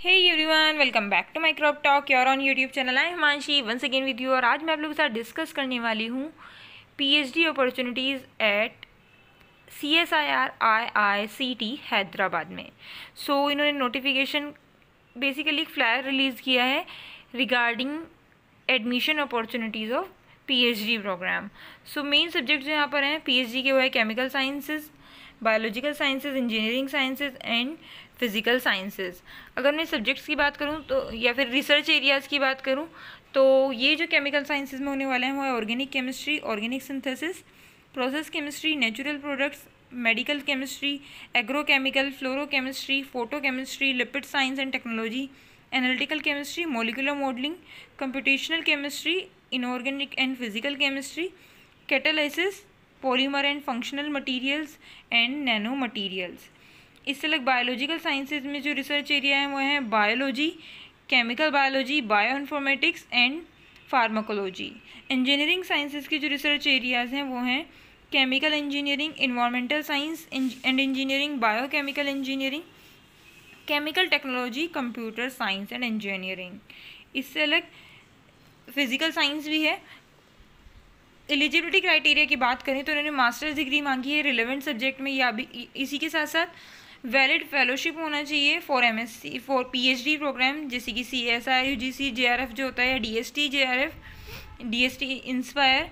hey everyone welcome back to my crop talk your on YouTube channel I Himanshi once again with you और आज मैं आप लोगों के साथ डिस्कस करने वाली हूँ P H D opportunities at C S I R I I C T Hyderabad में सो so, इन्होंने नोटिफिकेशन बेसिकली फ्लायर रिलीज़ किया है regarding admission opportunities of PhD program so main subject जो यहाँ पर हैं पीएचडी के वो है chemical sciences biological sciences engineering sciences and physical sciences अगर मैं सब्जेक्ट्स की बात करूँ तो या फिर रिसर्च एरियाज़ की बात करूँ तो ये जो केमिकल साइंसेज में होने वाले हैं वो है organic chemistry organic synthesis process chemistry natural products medical chemistry agrochemical fluorochemistry photochemistry lipid science and technology analytical chemistry molecular modelling computational chemistry inorganic and physical chemistry catalysis polymer and functional materials and nano materials इससे अलग biological sciences में जो research area है वो है biology chemical biology bioinformatics and pharmacology engineering sciences के जो research areas हैं वो हैं chemical engineering environmental science and engineering biochemical engineering chemical technology computer science and engineering इससे अलग फिज़िकल साइंस भी है एलिजिबिलिटी क्राइटेरिया की बात करें तो इन्होंने मास्टर्स डिग्री मांगी है रिलेवेंट सब्जेक्ट में या भी इसी के साथ साथ वैलिड फेलोशिप होना चाहिए for M S C for P H D program जैसे कि C S I U G C J R F जो होता है D S T J R F D S T inspire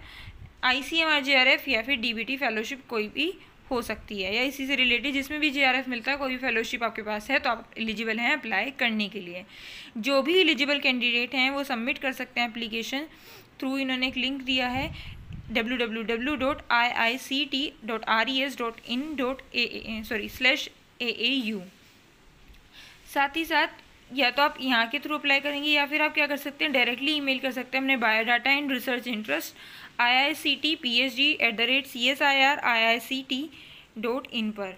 I C M R J R F या फिर D B T fellowship कोई भी हो सकती है या इसी से रिलेटेड जिसमें भी जीआरएफ मिलता है कोई भी फेलोशिप आपके पास है तो आप एलिजिबल हैं अप्लाई करने के लिए जो भी एलिजिबल कैंडिडेट हैं वो सबमिट कर सकते हैं अप्लीकेशन थ्रू इन्होंने एक लिंक दिया है W W W dot I I C T dot R E S dot in dot A sorry slash A A साथ ही साथ या तो आप यहाँ के थ्रू अप्लाई करेंगे या फिर आप क्या कर सकते हैं डायरेक्टली ईमेल कर सकते हैं हमने biodata and research interest I I C T P H D at the rate C S I R I I C T dot in पर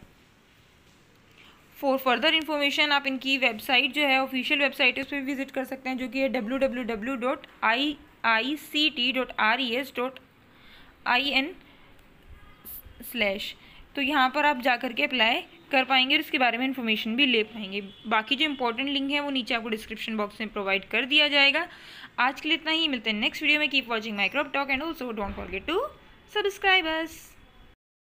फॉर फर्दर इंफॉर्मेशन आप इनकी वेबसाइट जो है ऑफिशियल वेबसाइट है उस पर विजिट कर सकते हैं जो कि है W W W dot I I C T dot R E S dot I N slash तो यहाँ पर आप जाकर के अप्लाई कर पाएंगे और इसके बारे में इन्फॉर्मेशन भी ले पाएंगे बाकी जो इंपॉर्टेंट लिंक है वो नीचे आपको डिस्क्रिप्शन बॉक्स में प्रोवाइड कर दिया जाएगा आज के लिए इतना ही मिलते हैं नेक्स्ट वीडियो में keep watching my crop talk and also don't forget to subscribers